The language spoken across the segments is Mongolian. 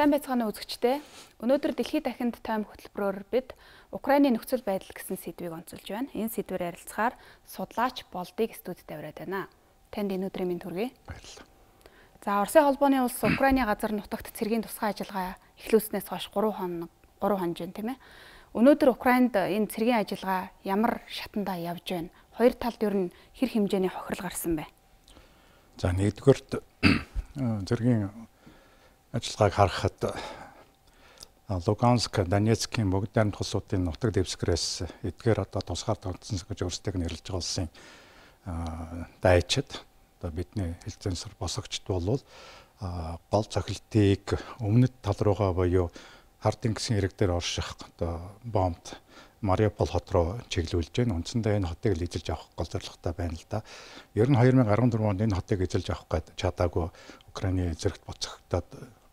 Сайн байцгаана үзэгчдээ. Өнөөдөр дэлхийд дахинд тайм хөтөлбөрөөр бид Украиний нөхцөл байдал гэсэн сэдвийг онцолж байна. Энэ сэдвээр ярилцахаар судлаач болдыг студид аваад байна. Танд энэ өдрийн минь төргий. Баярлалаа. За Оросын холбооны улс Украиний газар нутагт цэргийн тусгай ажиллагаа эхлүүлснээс хойш 3 хоног 3 хоног жин тийм ээ. Өнөөдөр Украинд энэ цэргийн ажиллагаа ямар шатандаа явж байна? Хоёр талд ер нь хэр хэмжээний хохирол гарсан бэ? За нэгдүгээрт зэргийн ажиллагааг харахад Луганск, Донецкийн бүгд дамжих улсуудын нутаг дэвсгэрээс эдгээр одоо тусгаар томцсон гэж өөрсдөг нь нэрлэж байгаа улсын дайчид одоо бидний хэлцэнсэр босогчд болвол гол цохилтыг өмнөд тал руугаа буюу Хардин гэсэн ирэг дээр орших одоо бомбд Мариупол хот руу чиглүүлж байна. Үндсэндээ энэ хотыг л эзэлж авах гол зорилготой байна л да. Ер нь 2014 онд энэ хотыг эзэлж авах гээд чадаагүй Украиний зэрэгт буцагдаад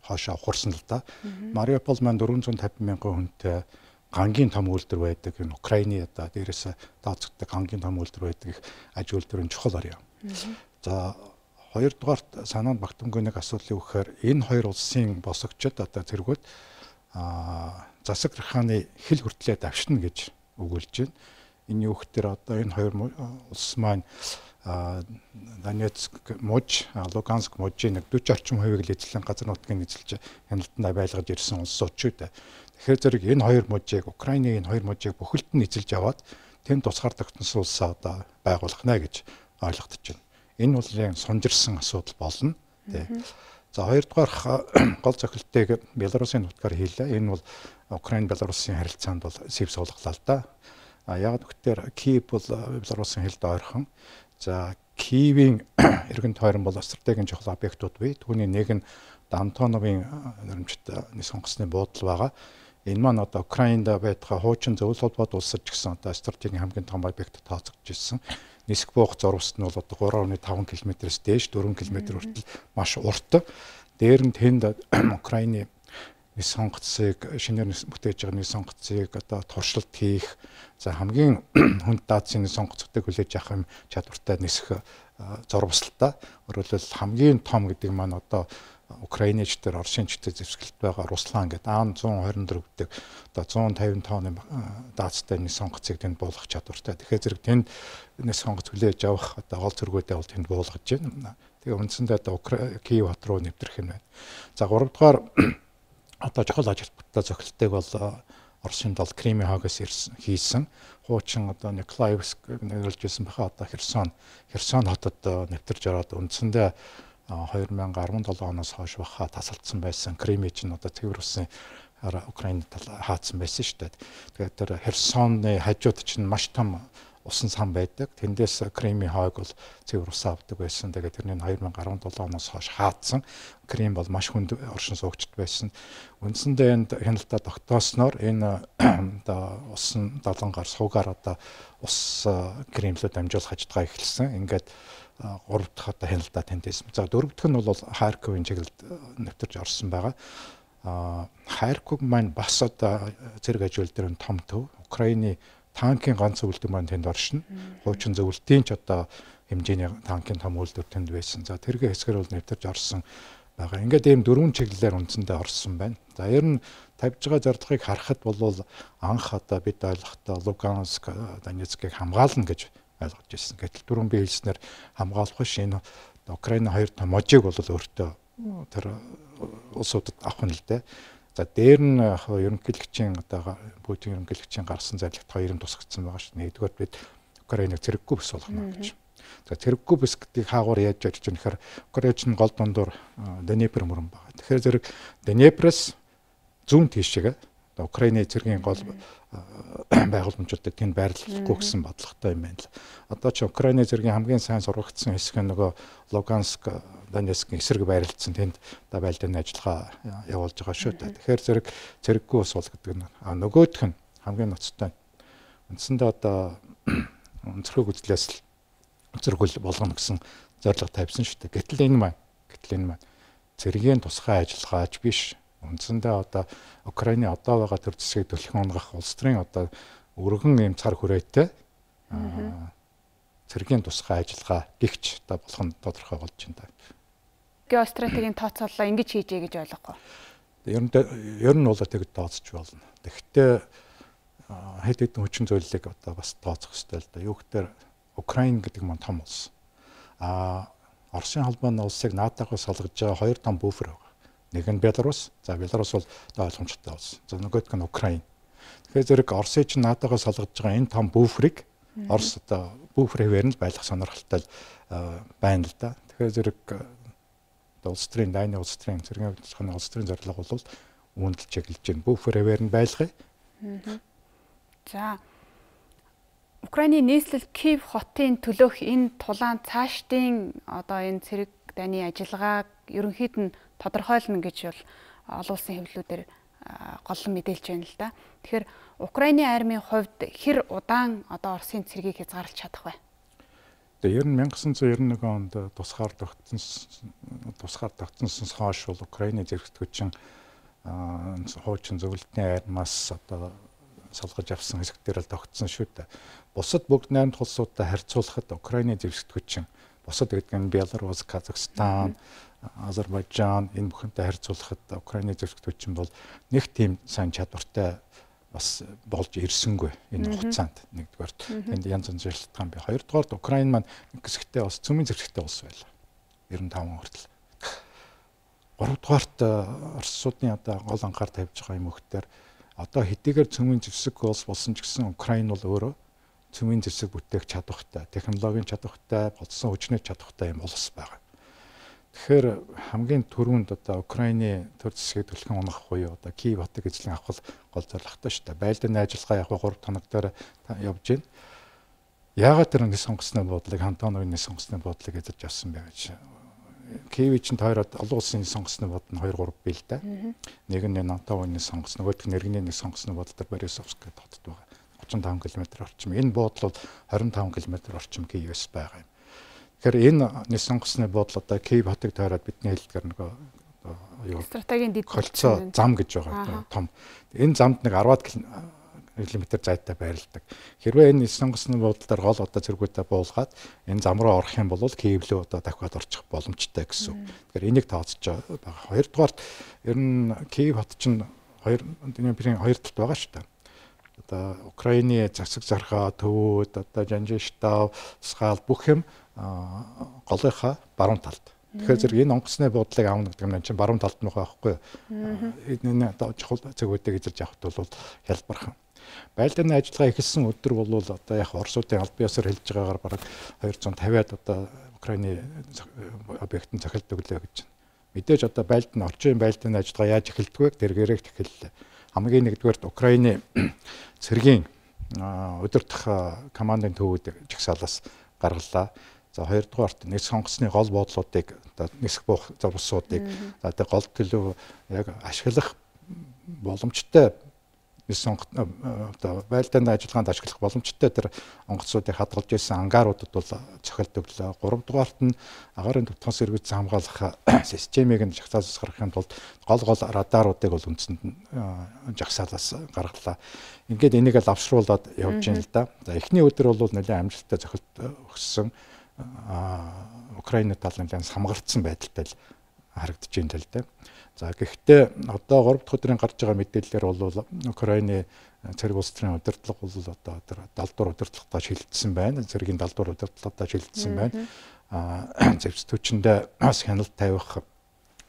хоошоо ухарсан л да. Мариупол маань 450 мянган хүнтэй гангийн том үйлдвэр байдаг. Энэ Украины одоо дээрээс тооцогддог гангийн том үйлдвэр байдаг их аж үйлдвэр нь чухал орё. За хоёрдугаарт санаанд багтамгүй нэг асуулыг өгөхээр энэ хоёр улсын босогчд одоо зэргүүд а засаг рахааны хил хүртлээр давшина гэж өгүүлж байна. Энэ юхтэр одоо энэ хоёр улс маань Донецк муж, Луганск мужийн 40 орчим хувийг л эзлэн газар нутгийн эзэлж хяналтандаа байлгаж ирсэн улсууд ч үү. Тэгэхээр зэрэг энэ хоёр мужийг Украиний энэ хоёр мужийг бүхэлд нь эзэлж аваад тэнд тусгаар тогтсон улсаа одоо байгуулах нэ гэж ойлгогдож байна. Энэ бол яг сунжирсан асуудал болно. Тэ. За хоёрдугаар гол зохилтыг Беларусын нутгаар хийлээ. Энэ бол Украин Беларусын харилцаанд бол сэв суулгалаа л да. А яг гэхдээ Киев бол Беларусын хэлд ойрхон За Киевийн эргэн тойрон бол стратегийн чухал объектууд бий. Түүний нэг нь Дантоновын нэрмжит нис сонгосны буудал байгаа. Энэ маань одоо Украинд байтугай хуучин зөвлөл холбоод улсад ч гэсэн одоо стратегийн хамгийн том объект тооцогдож ирсэн. Ниск буух зурвасд нь бол одоо 3.5 км-с дээш 4 км хүртэл маш урт. Дээр нь тэнд Украиний нэг сонгоцыг шинээр бүтээж байгаа нэг сонгоцыг одоо туршилт хийх за хамгийн хүнд даацын сонгоцтой хүлээж авах юм чадвартай нисэх э, зурвсалтаа өөрөлдөл хамгийн том гэдэг маань одоо Украинч төр Оршинчтэй зэвсгэлт байгаа Руслан гэдэг АН 124 гэдэг одоо 150 тонны э, даацтай нэг сонгоцыг тэнд буулгах чадвартай. Тэгэхээр зэрэг тэнд нэг сонгоц хүлээж авах одоо гол зөргөөдөө бол тэнд буулгаж байна. Тэгээ үндсэндээ одоо Киев хот руу нэвтрэх юм байна. За 3 дугаар одоо чухал ажилтнуудаа зохилтыг бол э, Оросын тал Крими хагас хийсэн. Хуучин одоо Николаевск нэрлж байсан баха одоо Херсон. Херсон хотод э, нэвтэрж ороод үндсэндээ 2017 э, оноос хойш баха тасалдсан байсан. Крими ч нь одоо Цэвэр Русын Украинд тал хаацсан байсан шүү дээ. Тэгээд тэр Херсоны хажууд чинь маш том усан сан байдаг. Тэндээс креми хойг бол цэвэр ус авдаг байсан. Тэгээд тэрний 2017 оноос хойш хаадсан. Крем бол маш хүнд оршин суугчд байсан. Үндсэндээ энд хяналтаа тогтоосноор энэ одоо усан долонгаар суугаар одоо ус э, кремлөө дамжуулах ажиллагаа эхэлсэн. Ингээд 3 э, дахь одоо хяналтаа тэндээс. За 4 дахь нь бол Харьковын чиглэлд э, нэвтэрж орсон байгаа. Харьков маань бас одоо зэрэг ажилтны том төв Украины танкын ганц өвөлдөн маань тэнд оршино. Хуучин зөвлөлтийн ч одоо хэмжээний танкын том үйлдвэр тэнд байсан. За тэргээ хэсгэр бол нэвтэрж орсон байгаа. Ингээд ийм дөрвөн чиглэлээр үндсэндээ орсон байна. За ер нь тавьж байгаа зорилгыг харахад бол анх одоо бид ойлгохдоо Луганск, э, Донецкийг хамгаална гэж ойлгож ирсэн. Гэтэл түрүүн би хэлснээр хамгаалах биш энэ Украиний хоёр том можийг бол өөртөө э, тэр э, улсуудад авах нь л дээ. За дээр нь э, ерөнхийлөгчийн одоо Путин ерөнхийлөгчийн гарсан залгит хоёр нь тусагдсан байгаа шүү. Нэгдүгээр бид Украиныг цэрэггүй бүс болгоно гэж. За цэрэггүй бүсгтийг хаагуур яаж ажиллаж байхаар Украинч нь гол дундуур э, Днепр мөрөн байгаа. Тэгэхээр зэрэг Днепрээс зүүн тийшээгээ Украины цэргийн гол э, байгууламжуудад тэнд байрлахгүй гэсэн бодлоготой юм байна л. Одоо ч Украины цэргийн хамгийн сайн сургагдсан хэсэг нь нөгөө Луганск Донецкийн эсрэг байрлалдсан тэнд одоо байлдааны ажиллагаа э, явуулж байгаа шүү дээ. Тэгэхээр зэрэг зэрэггүй ус бол гэдэг нь а нөгөөх нь хамгийн ноцтой. Үндсэндээ одоо өнцгөөг үзлээс л зэрэггүй болгоно гэсэн зорилго тавьсан шүү дээ. Гэтэл энэ маань гэтэл энэ маань зэргийн тусгай ажиллагаач биш. Үндсэндээ одоо Украины одоо байгаа төр зэсгийг төлөх унгах улс төрийн одоо өргөн юм цар хүрээтэй зэргийн тусгай ажиллагаа гихч одоо болох нь тодорхой болж байна геостратегийн тооцооллоо ингэж хийжээ гэж ойлгохгүй. Ер нь ер нь бол тэгэд тооцож болно. Тэгэхдээ хэд хэдэн хүчин зүйлийг одоо бас тооцох хэрэгтэй л да. Юу гэхээр Украин гэдэг маань том улс. А Оросын холбооны улсыг НАТОгоос салгаж байгаа хоёр том буфер байгаа. Нэг нь Беларусь. За Беларусь бол одоо ойлгомжтой улс. За нөгөөх нь Украин. Тэгэхээр зэрэг Оросыг ч НАТОгоос салгаж байгаа энэ том буферыг Орос одоо буфер хэвээр нь байлгах сонирхолтой байна л да. Тэгэхээр зэрэг улс төрийн дайны улс төрийн зэргийн хөдөлгөөний улс төрийн зорилго бол үүндэл чиглэж байна. Буфер аваар нь байлгая. За Украиний нийслэл Киев хотын төлөөх энэ тулаан цаашдын одоо энэ цэрэг дайны ажиллагааг ерөнхийд нь тодорхойлно гэж бол олон улсын хэвлэлүүдээр голлон мэдээлж байна л да. Тэгэхээр Украиний армийн хувьд хэр удаан одоо Оросын цэргийг хязгаарлаж чадах вэ? Тэгээ ер нь 1991 онд тусгаар тогтсон тусгаар тогтсонс хойш бол Украины зэрэгтгүүчин хуучин зөвлөлтний аймаас одоо салгаж авсан хэсэгтэр л тогтсон шүү дээ. Бусад бүгд 8 улсуудтай харьцуулахад Украины зэрэгтгүүчин бусад гэдэг нь Беларусь, Казахстан, Азербайджан энэ бүхэнтэй харьцуулахад Украины зэрэгтгүүчин бол нэг тийм сайн чадвартай бас болж ирсэнгүй энэ хугацаанд нэгдүгээр тэнд янз бүрийн шалтгаан бай. Хоёрдугаар Украин маань хэсэгтээ бас цөмийн зэрэгтэй улс байлаа. 95 он хүртэл. Гуравдугаарт Оросуудын одоо гол анхаар тавьж байгаа юм өгтөр одоо хэдийгээр цөмийн зэвсэг улс болсон ч гэсэн Украин бол өөрөө цөмийн зэвсэг бүтээх чадвартай, технологийн чадвартай, болцсон хүчний чадвартай юм улс байгаа. Тэгэхээр хамгийн түрүүнд одоо Украины төр засгийг төлхөн унах буюу одоо Киев хотыг эзлэн авах гол зорилготой шүү дээ. Байлдааны ажиллагаа яг 3 хоног дээр явж байна. Яагаад тэр ингэ сонгосны бодлыг Антоновны сонгосны бодлыг эзэлж авсан бэ гэж Киевийн чинь тойроод олон улсын сонгосны бод нь 2 3 бий л да. Нэг нь Антоновны сонгос, нөгөөх нь Иргэний нэг сонгосны бодлоор Борисовск гэдэг хотод байгаа. 35 км орчим. Энэ буудлууд 25 км орчим Киевээс байгаа юм. Тэгэхээр энэ нисэн госны бодол одоо Киев хотыг тойроод бидний хэлдгээр нөгөө юу стратегийн дэд холцоо зам гэж байгаа том. Энэ замд нэг 10-аад км зайтай байрладаг. Хэрвээ энэ нисэн госны бодлоор гол одоо цэргүүтэ буулгаад энэ зам руу орох юм бол Киев лөө одоо дахиад орчих боломжтой гэсэн. Тэгэхээр энийг тооцож байгаа. Хоёрдугаарт ер нь Киев хот чинь хоёр динамикийн хоёр талд байгаа шүү дээ одоо Украины засаг зархаа төвүүд одоо Жанжиштав, Скал бүх юм голынхаа баруун талд. Тэгэхээр зэрэг энэ онгоцны буудлыг аавна гэдэг нь чинь баруун талд нь байхгүй. Энэ чухал цэгүүдийг эзэлж авахт бол хялбархан. Байлдааны ажиллагаа эхэлсэн өдөр бол одоо яг Оросуудын аль биесээр хэлж байгаагаар бараг 250-аад одоо Украины объектын цохилт өглөө гэж байна. Мэдээж одоо байлдааны орчин байлдааны ажиллагаа яаж эхэлдэг вэ? Тэр гэрэг тэхэллээ. Хамгийн нэгдүгээр Украины цэргийн удирдах командын төвүүд чагсаалаас гаргалаа. За хоёрдугаарт нэг сонгоцны гол бодлуудыг нисэх буух зурсуудыг за тэг гол төлөв яг ашиглах боломжтой нис сонгоц оо байлдааны ажиллагаанд ашиглах боломжтой тэр онгоцуудыг хадгалж ирсэн ангааруудад бол цохилтөглөө. 3 дугаарт нь агаарын төвтгөөс эргэж хамгаалах системийг нь жагсаалаас гаргахын тулд гол гол радаруудыг бол үндсэнд нь жагсаалаас гаргалаа. Ингээд энийг л авшруулад явж байна л да. За эхний өдөр бол нэлээд амжилттай цохилт э, өгсөн. Украины тал нь нэлээд хамгартсан байдалтай л харагдаж байна л да. За гэхдээ одоо 3 дахь өдрийн гарч байгаа мэдээллээр бол Украины цэрэг улс төрийн удирдлага бол одоо далдуур удирдлагатаа шилжсэн байна. Цэргийн далдуур удирдлагатаа шилжсэн байна. Аа зэвсгүүчэндээ бас хяналт тавих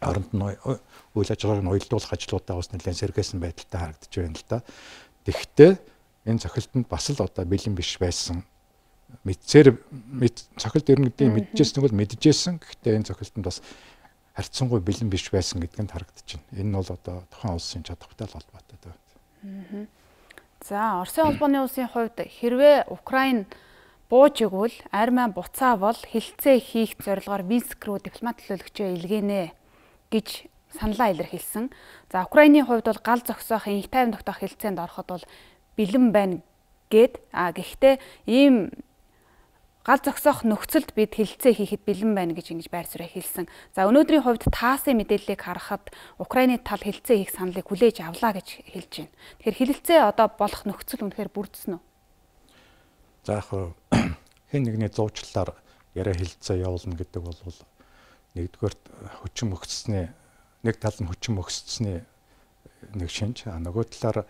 оронд нь үйл ажиллагааг нь уялдуулах ажлуудаа бас нэлээд сэргээсэн байдалтай харагдаж байна л да. Тэгвэл энэ цохилтонд бас л одоо бэлэн биш байсан мэдсээр цохилт ирнэдийн мэдчихсэн бол мэдчихсэн. Гэхдээ энэ цохилтод бас харьцангуй бэлэн биш байсан гэдэг нь харагдчихна. Энэ нь бол одоо тухайн улсын чадвартай холбоотой байна. Аа. За, Оросын холбооны улсын хувьд хэрвээ Украин бууж өгвөл армаа буцаа бол хилцээ хийх зорилгоор Минск руу дипломат төлөөлөгчөө илгэнэ гэж саналаа илэрхийлсэн. За, Украиний хувьд бол гал зогсоох их тайван тогтоох хилцээнд ороход бол бэлэн байна гэд а гэхдээ ийм гал зогсоох нөхцөлд бид хилцээ хийхэд бэлэн байна гэж ингэж байр суурь хэлсэн. За өнөөдрийн хувьд ТАСС-ийн мэдээллийг харахад Украины тал хилцээ хийх саналыг хүлээж авлаа гэж хэлж байна. Тэгэхээр хилцээ одоо болох нөхцөл үнэхээр бүрдсэн үү? За яг хэн нэгний зуучлалаар яриа хилцээ явуулна гэдэг бол нэгдүгээр хүчин мөхсөсний нэг тал нь хүчин мөхсөсний нэг шинж, нөгөө талаар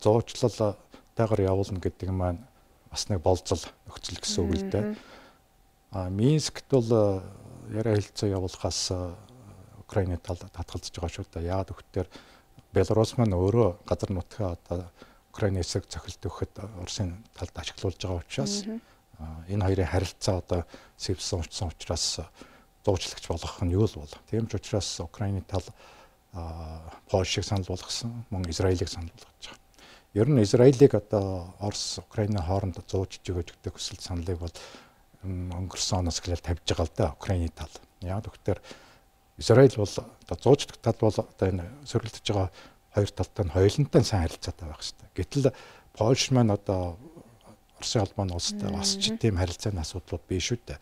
зуучлалтайгаар явуулна гэдэг маань бас нэг болцол нөхцөл гэсэн үг л дээ. А Минскт бол э, яриа хэлцээ явуулахаас э, Украины тал татгалзаж байгаа шүү дээ. Яагаад өгтөр Беларусь маань өөрөө газар нутгаа одоо Украины хэсэг цохилт өгөхөд Оросын талд ашиглуулж байгаа учраас энэ хоёрын харилцаа одоо сэвсэн учсан учраас э, дуучлагч болгох нь юу л бол. Тийм ч учраас Украины тал Польшийг санал болгосон, мөн Израилийг санал болгож байгаа. Ер нь Израилийг одоо Орос, Украины хооронд зууж өгөөж гэдэг хүсэл саналыг бол өнгөрсөн оноос эхлээл тавьж байгаа л да Украины тал. Яг тэгэхээр Израиль бол одоо зууждаг тал бол одоо энэ сөргөлдөж байгаа хоёр талтай нь хоёулантай сайн харилцаатай байх хэрэгтэй. Гэтэл Польш маань одоо Оросын албаны улстай бас ч тийм харилцааны асуудлууд биш шүү дээ.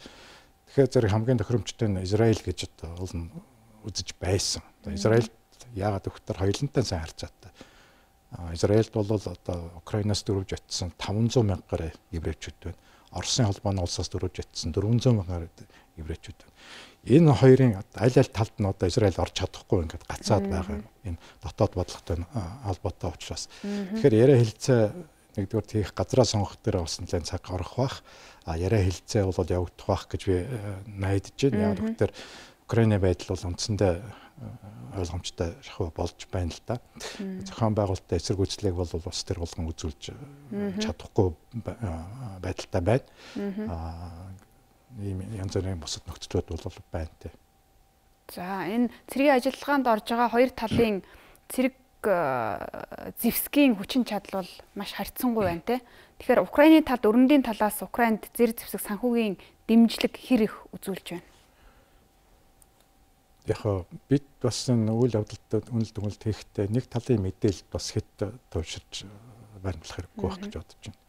Тэгэхээр зэрэг хамгийн тохиромжтой нь Израиль гэж одоо олон үзэж байсан. Израиль яагаад өгөхөөр хоёулантай сайн харилцаатай. Израильд бол одоо Украинаас дөрвж очсон 500 мянгаар еврейчүүд байна. Оросын холбооны улсаас дөрвж очсон 400 мянгаар еврейчүүд байна. Энэ хоёрын аль аль талд нь одоо Израиль орж чадахгүй ингээд гацаад байгаа юм. Энэ дотоод бодлоготой холбоотой учраас. Тэгэхээр яриа хэлцээ нэгдүгээр тийх газраа сонгох дээр бас нэлээд цаг орох бах. А яриа хэлцээ бол явагдах бах гэж би э, найдаж байна. Яг үгээр Украиний байдал бол үндсэндээ ойлгомжтой шахуу болж байна л да. Зохион байгуулалтаа эсэргүүцлийг бол бас тэр болгон үзүүлж э, чадахгүй э, байдалтай байна. Аа ийм янз бүрийн бусад нөхцөлүүд бол байна те. За энэ цэргийн ажиллагаанд орж байгаа хоёр талын цэрэг э, зевсгийн хүчин чадал бол маш харьцангуй байна те. Тэгэхээр Украиний талд өрөндийн талаас Украинд зэр зевсэг санхүүгийн дэмжлэг хэр их үзүүлж байна? яг бид бас энэ үйл явдалтай үнэлт үнэлт хийхдээ нэг талын мэдээлэл бас хэд төвширж баримтлах хэрэггүй байх гэж бодож байна.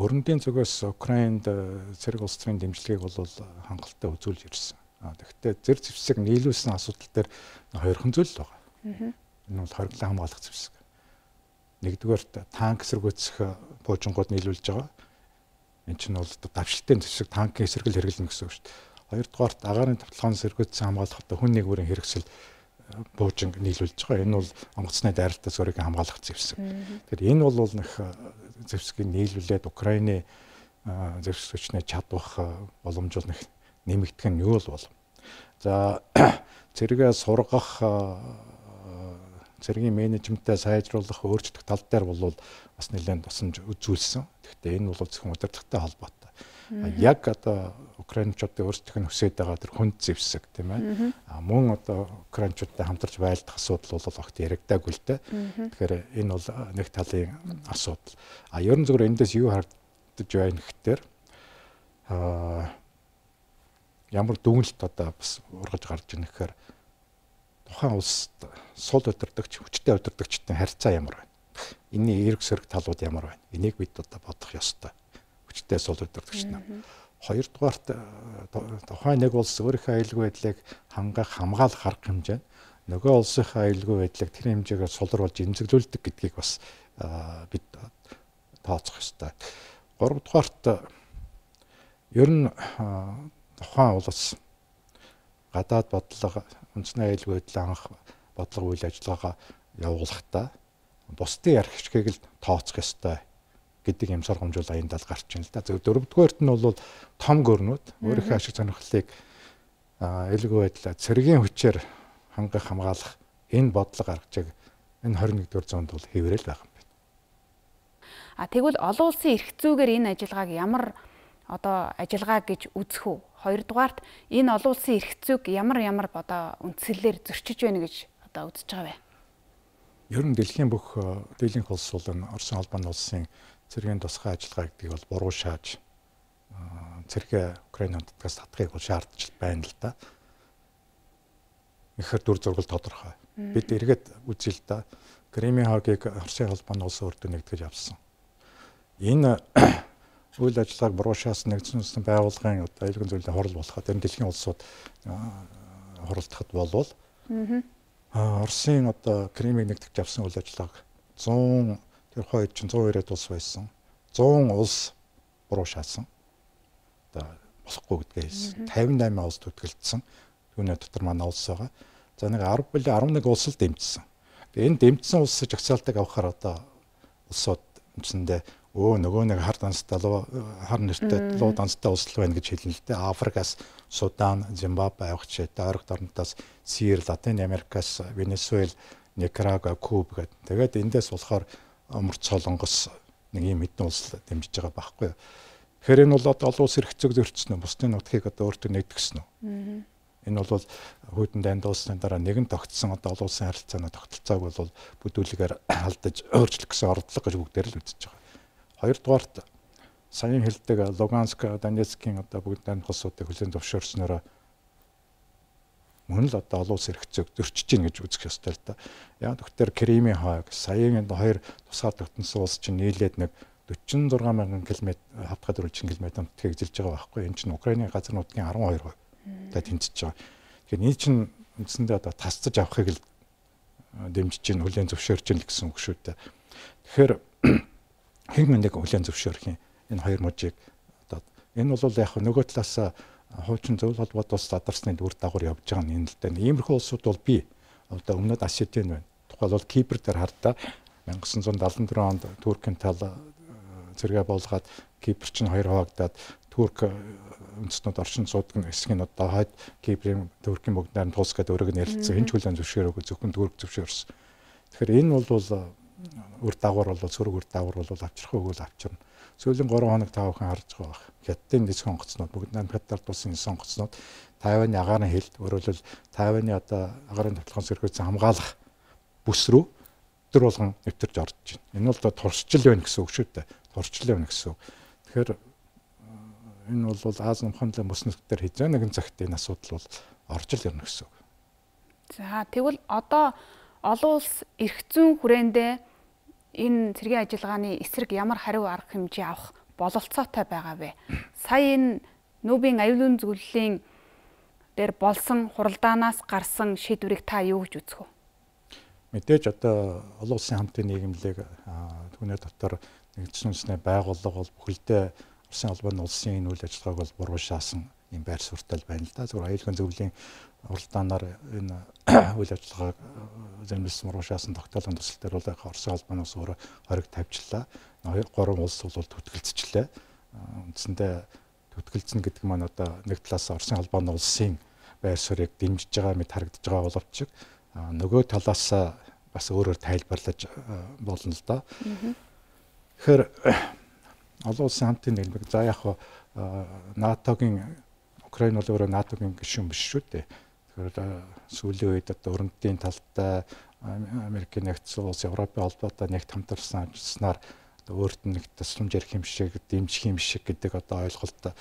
Өрөндийн зүгээс Украинд э, цэрэг улс төрийн дэмжлэгийг бол хангалттай үзүүлж ирсэн. Тэгэхдээ зэр зэвсэг нийлүүлсэн асуудал дээр хоёр хэн зүйл байгаа. Энэ бол хориглон хамгаалах зэвсэг. Нэгдүгээр танк эсэргүүцэх э, буужингууд нийлүүлж байгаа. Энэ чинь бол давшилтын зэвсэг танкын эсэргэл хэрэглэнэ гэсэн үг шүү дээ Хоёрдугаарт агаарын тавталгааны сэргүүцсэн хамгаалалтад хүн нэг бүрийн хэрэгсэл э, буужинг нийлүүлж байгаа. Энэ бол онгоцны дайралтаас өөрийгөө хамгаалах зэвсэг. Тэгэхээр энэ бол нөх э, зэвсгийг нийлүүлээд Украины э, зэвсэг хүчнээ чадвах боломж бол нэх нэмэгдэх нь юу бол болов. За зэрэгээ сургах зэргийн менежментээ сайжруулах өөрчлөлт тал дээр бол бас нэлээд тусамж үзүүлсэн. Гэхдээ энэ бол зөвхөн удирдлагтай холбоотой яг одоо украинчуудын өөрсдийнх нь хүсэж байгаа тэр хүнд зэвсэг тийм ээ. Мөн одоо украинчуудтай хамтарч байлдах асуудал бол огт яригдаагүй л дээ. Тэгэхээр энэ бол нэг талын асуудал. А ерөн зүгээр эндээс юу харагдаж байна гэхээр а ямар дүгнэлт одоо бас ургаж гарч ирнэ гэхээр тухайн улсад сул удирдагч, хүчтэй удирдагчтай харьцаа ямар байна? Энийн эрг сөрөг талууд ямар байна? Энийг бид одоо бодох ёстой хүчтэй суулдаг гэж байна. Хоёрдугаарт э, тухайн нэг улс өөрийнхөө аюулгүй байдлыг хангах хамгаалах арга хэмжээ нь нөгөө улсынхаа аюулгүй байдлыг тэр хэмжээгээр сулруулж эмзэглүүлдэг гэдгийг бас э, бид тооцох ёстой. Гуравдугаарт э, ер нь тухайн улс гадаад бодлого үндэсний аюулгүй байдлаа анх бодлого үйл ажиллагаа явуулахдаа бусдын ярих хичгээг л тооцох ёстой гэдэг юм сургамжуул аяндал гарч ийн л да. Зөв дөрөвдүгээрт нь бол том гөрнүүд өөрийнхөө ашиг сонирхлыг элгүй байдлаа цэргийн хүчээр хангах хамгаалах энэ бодлого гаргажиг энэ 21-р зуунд бол хэврэл байгаа юм байна. А тэгвэл олон улсын эрх зүйгээр энэ ажиллагааг ямар одоо ажиллагаа гэж үзэх үү? Хоёрдугаарт энэ олон улсын эрх зүйг ямар ямар одоо үндсэлээр зөрчиж байна гэж одоо үзэж байгаа вэ? Ер нь дэлхийн бүх э, дийлэнх улс бол энэ Орос улбан улсын цэргийн тусгай ажиллагаа гэдгийг бол буруу шааж цэрэг Украиний хамтдагаас татахыг бол шаардж байна л да. Ихэр дүр зургал тодорхой. Бид эргээд үзье л да. Кремийн хагийг Оросын холбооны улс өрдөө нэгтгэж авсан. Энэ үйл ажиллагааг буруу шаасан нэгдсэн үндэсний байгууллагын одоо аюулгүй зүйлээ хорл болоход энэ дэлхийн улсууд хоролдоход болвол аа Оросын одоо Кремийг нэгтгэж авсан үйл ажиллагааг 100 Тэр хойд чинь 190-аад улс байсан. 100 улс буруу шаасан. Одоо болохгүй гэдгээ хэлсэн. 58 улс төгөлдсөн. Түүний дотор манай улс байгаа. За нэг 10 бүлэ 11 улс л дэмжсэн. Тэгээ энэ дэмжсэн улс жагсаалтыг авахаар одоо улсууд үндсэндээ өө нөгөө нэг хар данстай хар нэртэй луу данстай улс л байна гэж хэлнэ л дээ. Африкаас Судан, Зимбабве авах чийдээ ойрог дарамтаас Сирл, Латин Америкаас Венесуэл, Никарагуа, Куб гэдэг. Тэгээд эндээс болохоор Умарч Солонгос нэг юм хэдэн улс дэмжиж байгаа байхгүй юу. Тэгэхээр энэ бол одоо олон улс эрхцэг зөрчсөн нь бусдын нутгийг одоо өөртөө нэгтгэсэн үү. Энэ бол хүйдэн дайнд улсны дараа нэгэн тогтсон одоо олон улсын харилцааны тогтолцоог бол бүдүүлгээр алдаж өөрчлөх гэсэн ордлого гэж бүгдээр л үзэж байгаа. Хоёрдугаарт саяхан хэлдэг Луганск, Донецкийн одоо бүгд дайнд улсуудыг хүлээн зөвшөөрснөөр мөн л одоо олон улс эрхцөөг зөрчиж гин гэж үзэх ёстой л да. Яг докторе Кремийн хойг саяын энд хоёр тусгаар тогтносон улс чинь нийлээд нэг 46 мянган км хавтгад өрөлжин км амтгийг эзэлж байгаа байхгүй. Энэ чинь Украиний газар нутгийн 12% та тэмцэж байгаа. Тэгэхээр энэ чинь үндсэндээ одоо тасцаж авахыг л дэмжиж гин хүлэн зөвшөөрч гин гэсэн үг шүү дээ. Тэгэхээр хэн нэг хүлэн зөвшөөрөх юм энэ хоёр мужийг одоо энэ бол яг нөгөө талаас хуучин зөвл холбоот улс задарсны дүр дагавар явж байгаа нь энэ л дээ. Иймэрхүү улсууд бол би одоо өмнөд Асиатын байна. Тухайл бол Кипр дээр хардаа 1974 онд Туркийн тал э, зэрэгэ болгоод Кипр чинь хоёр хуваагдаад Турк э, үндэстнүүд оршин суудаг хэсгийг нь одоо хойд Киприйн Туркийн бүгдээр нь тусгаад өөрөг нь ярилцсан. Энэ ч хүлэн зөвшөөрөөгүй зөвхөн Турк зөвшөөрсөн. Тэгэхээр энэ бол өр э, дагавар бол сөрөг өр дагавар бол авчрах өгөөл авчирна сүүлийн 3 хоног 5 хүн харж байгаа баг. Хятадын дэс сонгоцнууд бүгд нам хятад тулсан сонгоцнууд Тайваны агаарын хэлт өөрөлдөл Тайваны одоо агаарын тоглоом сэрхүүцэн хамгаалах бүс рүү өдр болгон нэвтэрж орж байна. Энэ бол туршил байна гэсэн үг шүү дээ. Туршил байна гэсэн үг. Тэгэхээр э, энэ бол Аз намханлын бүс нутгаар хязгаар нэгэн цагт энэ асуудал бол орж л ирнэ гэсэн үг. За тэгвэл одоо олон улс эрх зүйн хүрээндээ энэ цэргийн ажиллагааны эсрэг ямар хариу арга хэмжээ авах бололцоотой байгаа вэ? Сая энэ нүүбийн аюулын зөвлөлийн дээр болсон хуралдаанаас гарсан шийдвэрийг та юу гэж үзэх вэ? Мэдээж одоо олон улсын хамтын нийгэмлэг түүний дотор нэгдсэн үндэсний байгууллага бол бүхэлдээ улсын албаны улсын энэ үйл ажиллагааг бол буруу шаасан юм байр суурьтай байна л да. Зүгээр аюулгүй зөвлөлийн уралдаанаар энэ үйл ажиллагааг зэмлэлсэн урагшаасан тогтоолын төсөл дээр бол яг Орос албанаас өөрө хориг тавьчлаа. 2 3 улс бол төтгөлцчлээ. Э, үндсэндээ төтгөлцөн гэдэг маань одоо нэг талаас Оросын албаны улсын байр суурийг дэмжиж байгаа мэт харагдаж байгаа боловч э, нөгөө талаас бас өөрөөр тайлбарлаж э, болно л да. Тэгэхээр олон улсын хамтын нэгмэг за яг НАТО-гийн Украин бол өөрөө НАТО-гийн гишүүн биш шүү дээ. Тэгэхээр сүүлийн үед одоо өрөмтдийн талтай Америкийн нэгдсэн улс Европын холбоотой нэгт хамтарсан ажилласнаар одоо өөрт нь нэг тусламж ярих юм шиг, дэмжих юм шиг гэдэг одоо ойлголт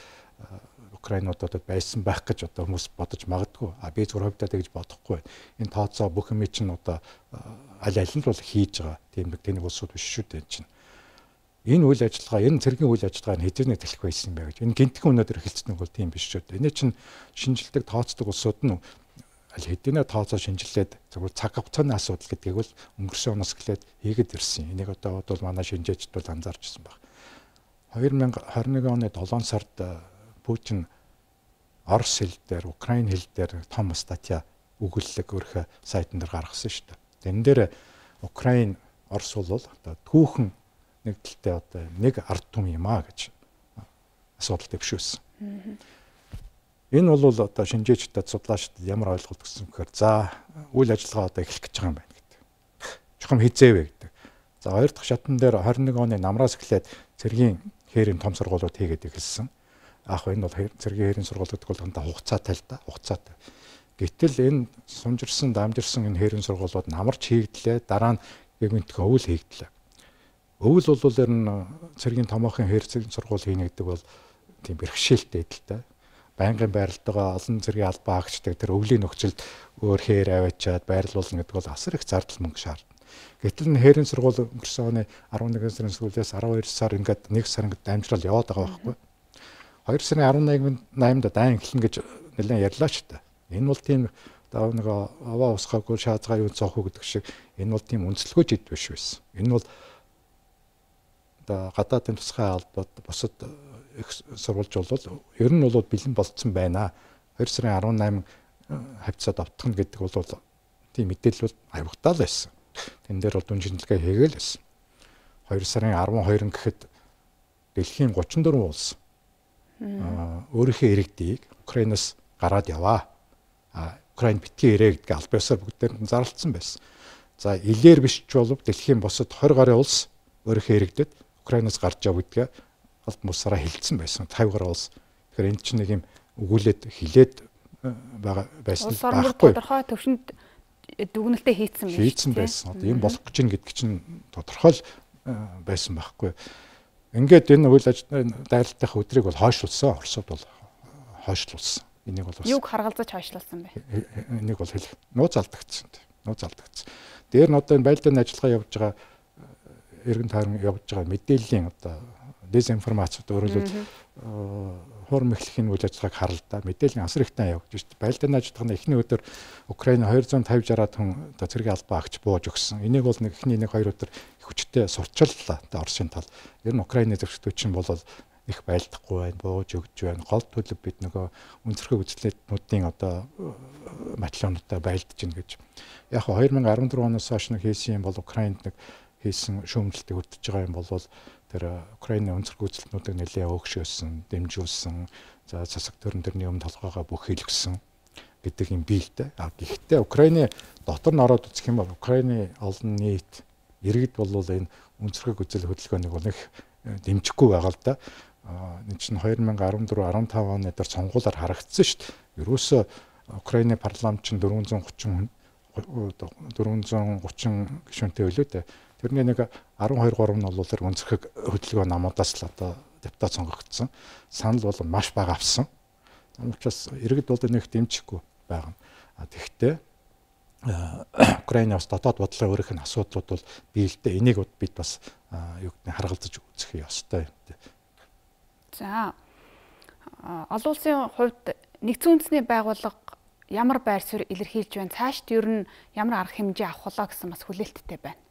Украинуудад байсан байх гэж одоо хүмүүс бодож магадгүй. А би зөвхөн хувьдаа тэгж бодохгүй. Энэ тооцоо бүх юм чинь одоо аль аль нь бол хийж байгаа. Тийм нэг тэнийг улсууд биш шүү дээ чинь. Энэ үйл ажиллагаа, энэ цэргийн үйл ажиллагаа нь хэзээ нэг тэлэх байсан юм бэ гэж. Энэ гинтхэн өнөөдөр эхэлцдэг бол тийм биш шүү дээ. Энэ чинь шинжилдэг тооцдог улсууд нь аль хэдийнэ тооцоо шинжилээд зөвхөн цаг хугацааны асуудал гэдгийг бол өнгөрсөн оноос эхлээд хийгээд ирсэн. Энийг одоо бол манай шинжээчд бол анзаарч ирсэн баг. 2021 оны 7 сард э, Путин Орос хэл дээр, Украин хэл дээр том статья өгүүлэлэг өөрхөө сайтн дээр гаргасан шүү дээ. Тэн дээр э, Украин Орос бол одоо түүхэн нэг талтай одоо нэг ард түм юм а гэж э, асуудал төвшөөсөн. Энэ бол одоо шинжээчдэд судлаачдад ямар ойлголт өгсөн гэхээр за үйл ажиллагаа одоо эхлэх гэж байгаа юм байна гэдэг. Чухам хизээвэ гэдэг. За хоёр дахь шатн дээр 21 оны намраас эхлээд цэргийн хээрийн том сургуулиуд хийгээд эхэлсэн. Аах энэ бол цэргийн хээрийн сургуулиуд бол ханта хугацаатай л да, хугацаатай. Гэтэл энэ сумжирсан, дамжирсан энэ хээрийн сургуулиуд намарч хийгдлээ, дараа нь гэгмэнтгөө өвөл хийгдлээ. Өвөл бол ер нь цэргийн томоохон хээрийн сургууль хийнэ гэдэг бол тийм бэрхшээлтэй эдэлтэй байнгын байралтайгаа олон зэргийн албаа хаагчдаг тэр өвлийн нөхцөлд өөр хээр аваачаад байрлуулна гэдэг бол асар их зардал мөнгө шаардна. Гэтэл н хээрийн сургууль өнгөрсөн оны 11 сарын сүүлээс 12 сар ингээд нэг сар ингээд дамжрал яваад байгаа байхгүй. 2 сарын 18-нд дайн эхлэн гэж нэлээд ярьлаа ч та. Энэ бол тийм одоо нэг аваа усгаагүй шаазгаа юу цоох уу гэдэг шиг энэ бол тийм үнсэлгүй жид биш байсан. Энэ бол одоо гадаадын тусгай албад бусад их сурвалж бол ер нь бол бэлэн болцсон байна. 2 сарын 18 э, хавцад автхна гэдэг бол тийм мэдээлэл бол аврагтаа л байсан. Тэн дээр бол дүн шинжилгээ хийгээл байсан. 2 сарын 12 гэхэд дэлхийн 34 улс өөрийнхөө иргэдийг Украинаас гараад яваа. А Украинд битгий ирээ гэдэг аль биесээр бүгдээр нь зарлцсан байсан. За илэр биш ч болов дэлхийн босод 20 гаруй улс өөрийнхөө иргэдэд Украинаас гарч яв гэдгээ албан бусаараа хилцсэн байсан 50 гаруй улс. Тэгэхээр энд чинь нэг юм өгүүлээд хилээд э, байгаа байсан байхгүй. Тодорхой төвшөнд э, дүгнэлтээ хийцэн байсан. Хийцэн байсан. Одоо юм болох гэж байна гэдгийг чинь тодорхой л э, байсан байхгүй. Ингээд энэ үйл ажиллагааны дайралтынх өдрийг бол хойшлуулсан. Оросод бол хойшлуулсан. Энийг бол бас юг харгалзаж хойшлуулсан бэ? Энийг бол хэлэх. Нууц алдагдсан. Нууц алдагдсан. Дээр нь одоо энэ байлдааны ажиллагаа явж байгаа эргэн тойрон явж байгаа мэдээллийн одоо дезинформацид өөрөлд э, хуурм эхлэхийн үйл ажиллагааг харалдаа мэдээллийн асар ихтэй явагдаж байна. Байлдааны аж ахуйн эхний өдөр Украин 250 60-аад хүн одоо цэргийн албаа агч бууж өгсөн. Энийг бол нэг эхний нэг хоёр өдөр их хүчтэй сурчлалаа. Тэ Оросын тал. Ер нь Украины зэрэгтүүд чинь бол их байлдахгүй байна, бууж өгч байна. Гол төлөв бид нөгөө өнцөрхөг үзлэтнүүдийн одоо э, материалуудаа байлдаж гин гэж. Яг 2014 оноос хойш нэг хийсэн юм бол Украинд нэг хийсэн шүүмжлэлтэд хүрдэж байгаа юм бол тэр э, Украины өнцөг гүйцэлтнүүдийг нэлээд өөгшөөсөн, дэмжүүлсэн, за засаг төрн төрний өмнө толгойгоо бүхэлгсэн гэдэг юм биэлтэй. А гэхдээ Украины дотор нь ороод үзэх юм бол Украины олон нийт иргэд бол энэ өнцөг гүйцэл хөдөлгөөнийг бол их э, дэмжихгүй байгаа л да. Энэ чинь 2014 15 оны дээр сонгуулиар харагдсан шүү дээ. Ерөөсөө Украины парламент чинь 430 430 э, гишүүнтэй өлөө дээ. Тэрний нэг 12 3 нь бол өнцгөх хөдөлгөөн намуудаас л одоо депутат сонгогдсон. Санал бол маш бага авсан. Учираас иргэд бол нэг дэмжихгүй байгаа. А тэгвэл Украиний бас дотоод бодлогын өөрийнх нь асуудлууд бол биелдэ. Энийг бид бас юу гэдэг нь харгалзаж үзэх ёстой юм тий. За. Олон улсын хувьд нэгдсэн үндэсний байгууллага ямар байр суурь илэрхийлж байна? Цаашд ер нь ямар арга хэмжээ авах хулаа гэсэн бас хүлээлттэй байна.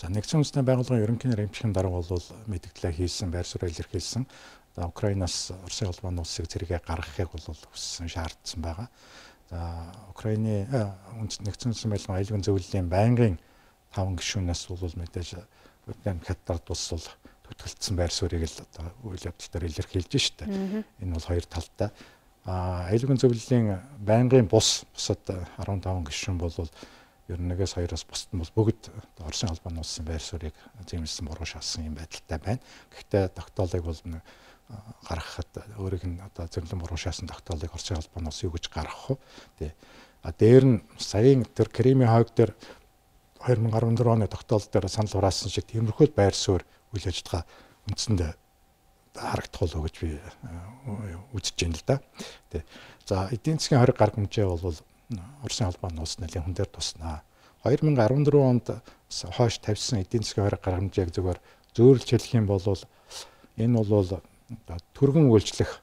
За нэгдсэн үндэсний байгууллагын ерөнхий нэрэмжийн дарга бол мэдгдлээ хийсэн, байр суурь илэрхийлсэн. За Украинаас Оросын холбооны улсыг зэрэгэ гаргахыг бол хүссэн шаардсан байгаа. За Украины э, нэгдсэн үндэсний байгууллагын аюулгүй зөвлөлийн байнгын 5 гишүүнээс бол мэдээж Вьетнам Катард улс бол төтгэлцсэн байр суурийг л одоо үйл явдал дээр илэрхийлж штэ. Энэ бол хоёр талтай. А аюулгүй зөвлөлийн байнгын бус бусад 15 э, гишүүн бол ер нь нэгээс хоёроос бусд нь бол бүгд Оросын албаны улсын байр суурийг зэмлсэн буруу шалсан юм байдалтай байна. Гэхдээ тогтоолыг бол гаргахад өөрийнх нь одоо зэмлэн буруу шаасан тогтоолыг Оросын албаны улс юу гэж гаргах вэ? Тэ. А дээр нь саяын тэр Кремийн хойг дээр 2014 оны тогтоол дээр санал хураасан шиг тиймэрхүү байр суурь үйл ажиллагаа үндсэндээ харагдах болов уу гэж би үзэж байна л да. Тэ. За эдийн засгийн 20 гаруй хэмжээ бол Оросын холбооны улс нэлийн хүн дээр туснаа. 2014 онд хойш тавьсан эдийн засгийн хориг гаргамжийг зөвөр зөөрөлж хэлэх юм бол энэ бол төргөн үйлчлэх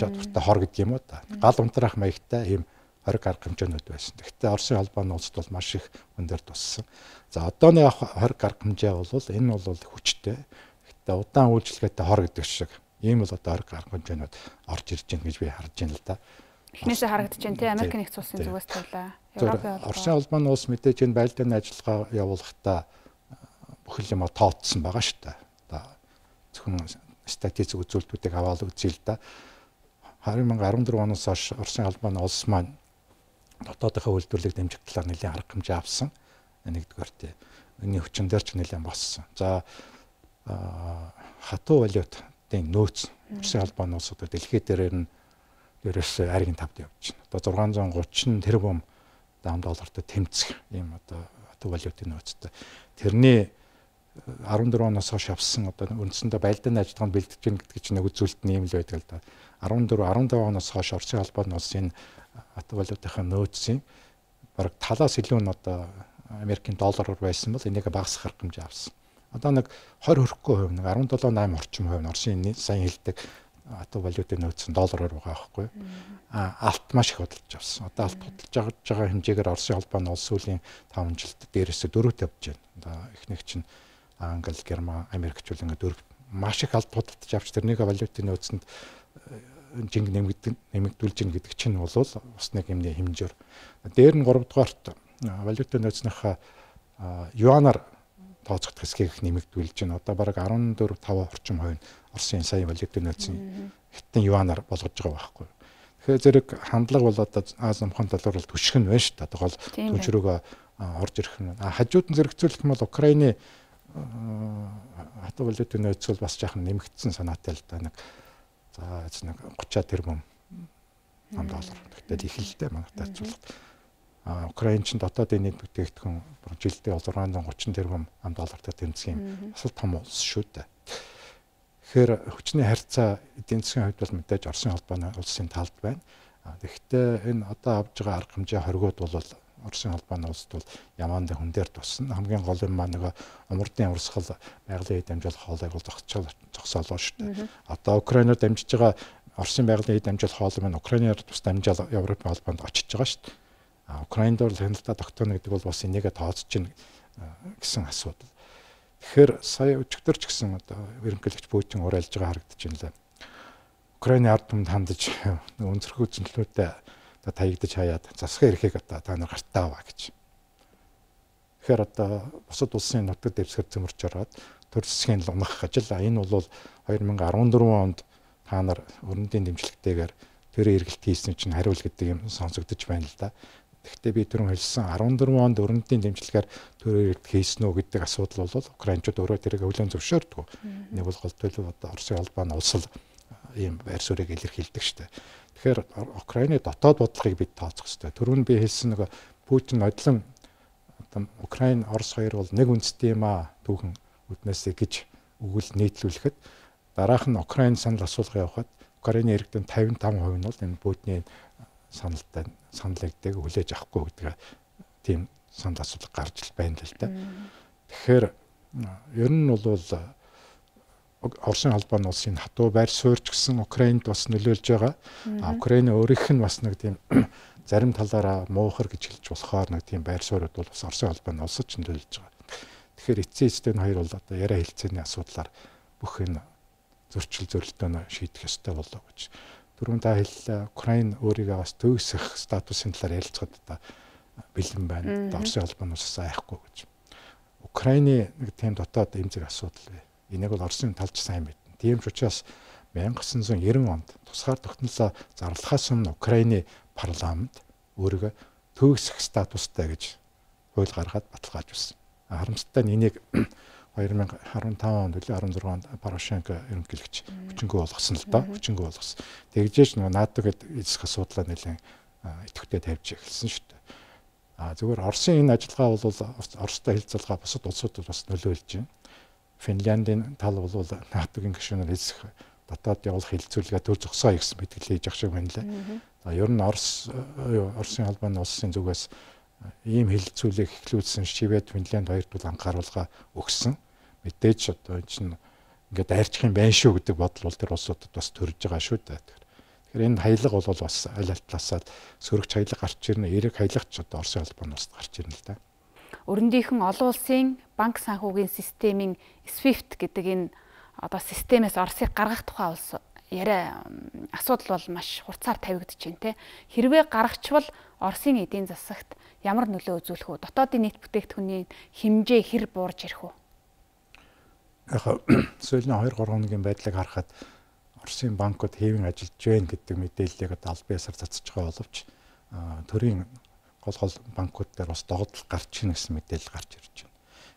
чадвартай хор гэдэг юм уу та. Гал унтраах маягтай ийм хориг гарах хэмжээнүүд байсан. Гэхдээ Оросын холбооны улсд бол маш их өндөр туссан. За одооны хориг гарах хэмжээ бол энэ бол хүчтэй. Гэхдээ удаан үйлчлэгээтэй хор гэдэг шиг ийм л одоо хориг гарах хэмжээнүүд орж ирж байна гэж би харж байна л да эхнээсээ харагдаж байна те Америк нэгц улсын зүгээс туйлаа. Европын холбоо. Орсын холбооны улс мэдээж энэ байлдааны ажиллагаа явуулахдаа бүхэл юм тооцсон байгаа шүү дээ. Одоо зөвхөн статистик үзүүлэлтүүдийг аваад үзье л да. 2014 оноос хойш Орсын холбооны улс маань дотоодынхаа үйлдвэрлэлийг дэмжих талаар нэлээд арга хэмжээ авсан. Нэгдүгээр тий. Энийн хүчин дээр ч нэлээд боссон. За хатуу валютын нөөц Орсын холбооны улсуудад дэлхийд дээр нь ерөөсөө арийн тавд явж байна. Одоо 630 тэрбум зам доллартай тэмцэх ийм одоо хатуу валютын нөөцтэй. Тэрний 14 э, оноос хойш явсан одоо үндсэндээ байлдааны ажиллагаанд бэлтгэж гин гэдэг чинь нэг үзүүлэлт нь юм л байдаг л да. 14 15 оноос хойш Оросын холбооны улс энэ хатуу валютынхаа нөөцийн бараг талаас илүү нь одоо Америкийн доллараар байсан бол энийг багасгах хэмжээ авсан. Одоо нэг 20 хөрөхгүй хувь нэг 17 8 орчим хувь нь Оросын сайн хилдэг одоо валютын нөөц нь доллараар байгаа байхгүй. А алт маш их худалдаж авсан. Одоо алт худалдаж байгаа хэмжээгээр Оросын холбоо нь улс сүүлийн 5 жилд дээрээс дөрөвт явж байна. Одоо эхнийх чинь Англи, Герман, Америкчул ингээд дөрөв маш их алт худалдаж авч тэрнийг валютын нөөцөнд э, жинг нэмэгдэн нэмэгдүүлж гин гэдэг чинь бол ус нэг юмны хэмжээр. Дээр нь 3 дугаарт валютын нөөцнийхээ юанаар тооцогдох хэсгийг нэмэгдүүлж байна. Одоо бараг 14 5 орчим хувь нь Оросын сая валют нөөцийн хитэн юанаар болгож байгаа байхгүй. Тэгэхээр зэрэг хандлага бол одоо Аз намхан доллар бол түших нь байна шүү дээ. Одоо гол түнч рүүгээ орж ирэх нь. А хажууд нь зэрэгцүүлэх юм бол Украины хатуу валютын нөөц бол бас жаахан нэмэгдсэн санаатай л да нэг за нэг 30 тэрбум ам доллар. Тэгтээ их л дээ манайтай хацуулах. Украин ч дотоодын нийт бүтээгдэхүүн жилдээ бол 630 тэрбум ам доллартай тэмцэх юм бас том улс шүү дээ. Тэгэхээр хүчний харьцаа эдийн засгийн хувьд бол мэдээж Оросын холбооны улсын талд байна. Тэгэхдээ энэ одоо авж байгаа арга хэмжээ хоригод бол Оросын холбооны улсд бол ямаанда хүн дээр тусна. Хамгийн гол юм маа нөгөө умардын урсгал байгалийн хэд дамжуулах хоолыг бол зогсоол зогсоолоо шүү дээ. Одоо Украинаар дамжиж байгаа Оросын байгалийн хэд дамжуулах хоол маань Украинаар тус дамжаал Европын холбоонд очиж байгаа шүү дээ Украинд бол хяналтаа тогтооно гэдэг бол бас энийгээ тооцож чинь гэсэн асуудал. Тэгэхээр сая өчигдөр ч гэсэн одоо ерөнхийлөгч Путин урайлж байгаа харагдаж байна лээ. Украиний ард түмэнд хандаж өнцөрхөө зөнлөлтөд одоо таягдж хаяад засах эрхийг одоо та нар гартаа аваа гэж. Тэгэхээр одоо бусад улсын нутагт дэвсгэр зөмөрч ороод төр засгийн лунах ажил энэ бол 2014 онд та нар өрөндийн дэмжлэгтэйгээр тэр эргэлт хийсэн чинь хариул гэдэг юм сонсогдож байна л да. Гэхдээ би түрүүн хэлсэн 14 онд өрөндийн дэмжлэгээр төрөөрөд хийсэн үү гэдэг асуудал бол Украинчууд өөрөө тэрийг өвлөн зөвшөөрдгөө. Нэг бол гол төлөв одоо Оросын холбооны улс л ийм байр суурийг илэрхийлдэг штэ. Тэгэхээр Украины дотоод бодлогыг бид тооцох хэрэгтэй. Түрүүн би хэлсэн нөгөө Путин одлон одоо Украин Орос хоёр бол нэг үндэстэй юм а түүхэн үднээсэ гэж өгөл нийтлүүлэхэд дараах нь Украин санал асуулга явахад Украины иргэдийн 55% нь бол энэ Путиний саналтай саналэгдээг хүлээж авахгүй гэдэг тийм санал асуудал гарч байна л да. Тэгэхээр ер нь бол э, Оросын холбооны улсын хатуу байр суурьч гэсэн Украинд бас нөлөөлж байгаа. А Украиний өөрийнх нь бас нэг тийм зарим талаараа муухар гэж хэлж болохоор нэг тийм байр суурьуд бол бас Оросын холбооны улсад ч нөлөөлж байгаа. Тэгэхээр эцсийн эцтэй нь хоёр бол одоо яриа хэлцээний асуудлаар бүх энэ зөрчил зөрөлтөө шийдэх ёстой болоо гэж дөрөв даа хэллээ. Украин өөрийгөө бас төгсөх статусын талаар ярилцахад одоо бэлэн байна. Одоо Оросын холбооноос бас айхгүй гэж. Украины нэг тийм дотоод эм зэрэг асуудал бай. Энийг бол Оросын талч сайн мэднэ. Тийм ч учраас 1990 онд тусгаар тогтнолоо зарлахаас өмнө Украины парламент өөрийгөө төгсөх статустай гэж хууль гаргаад баталгаажуулсан. Харамсалтай нь энийг 2015 онд үлээ 16 онд Порошенко ерөнхийлөгч хүчингү болгосон л доо хүчингү болгосон. Тэгжээч нөгөө наадаг эсэх асуудлаа нэлээд идэвхтэй тавьж эхэлсэн шүү дээ. А зөвхөн Оросын энэ ажиллагаа бол Оростой хэлцэлгээ бусад улсуудад бас нөлөөлж байна. Финляндийн тал бол наатагийн гишүүнээр эсэх дотоод явуулах хилцүүлгээ төр зогсоо гэсэн мэдгэлээ хийж ах шиг байна лээ. За ер нь Орос Оросын албаны улсын зүгээс ийм хилцүүлэг эхлүүлсэн шивэд Финланд хоёрт бол анхааруулга өгсөн. Мэдээж одоо энэ чинь ингээд арчих юм байна шүү гэдэг бодол бол тэр улсуудад бас төрж байгаа шүү дээ. Тэгэхээр энэ хаялга бол бас аль альтлаасаа сөрөгч хаялга гарч ирнэ. Эрэг хаялагч одоо Оросын холбооноос гарч ирнэ л да. Өрөндийнхэн олон улсын банк санхүүгийн системийн SWIFT гэдэг энэ одоо системээс Оросыг гаргах тухай улс яриа асуудал бол маш хурцаар тавигдж байна те. Хэрвээ гаргачвал Оросын эдийн засагт ямар нөлөө үзүүлэх вэ? Дотоодын нийт бүтээгдэхүүний хэмжээ хэр буурж ирэх вэ? яг сүүлийн 2 3 хоногийн байдлыг харахад Оросын банкуд хэвэн ажиллаж байна гэдэг мэдээллийг аль биесээр цацж байгаа боловч төрийн гол гол банкуд дээр бас догдол гарч ийн гэсэн мэдээлэл гарч ирж байна.